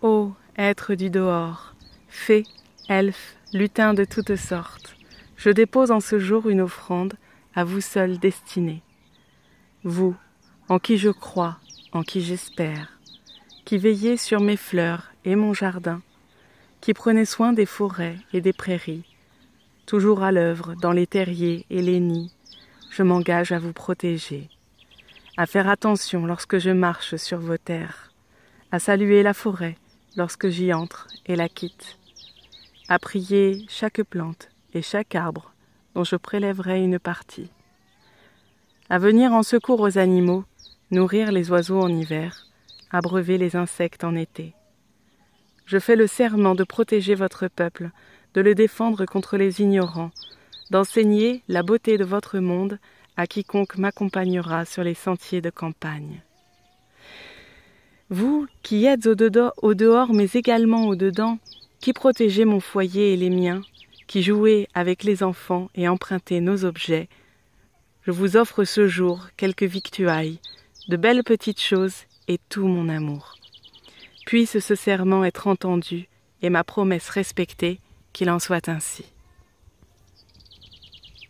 Ô êtres du dehors, fées, elfes, lutins de toutes sortes, je dépose en ce jour une offrande à vous seul destinée. Vous, en qui je crois, en qui j'espère, qui veillez sur mes fleurs et mon jardin, qui prenez soin des forêts et des prairies, toujours à l'œuvre dans les terriers et les nids, je m'engage à vous protéger, à faire attention lorsque je marche sur vos terres, à saluer la forêt lorsque j'y entre et la quitte, à prier chaque plante et chaque arbre dont je prélèverai une partie, à venir en secours aux animaux, nourrir les oiseaux en hiver, abreuver les insectes en été. Je fais le serment de protéger votre peuple, de le défendre contre les ignorants, d'enseigner la beauté de votre monde à quiconque m'accompagnera sur les sentiers de campagne vous qui êtes au, au dehors mais également au dedans, qui protégez mon foyer et les miens, qui jouez avec les enfants et empruntez nos objets, je vous offre ce jour quelques victuailles, de belles petites choses et tout mon amour. Puisse ce serment être entendu et ma promesse respectée, qu'il en soit ainsi.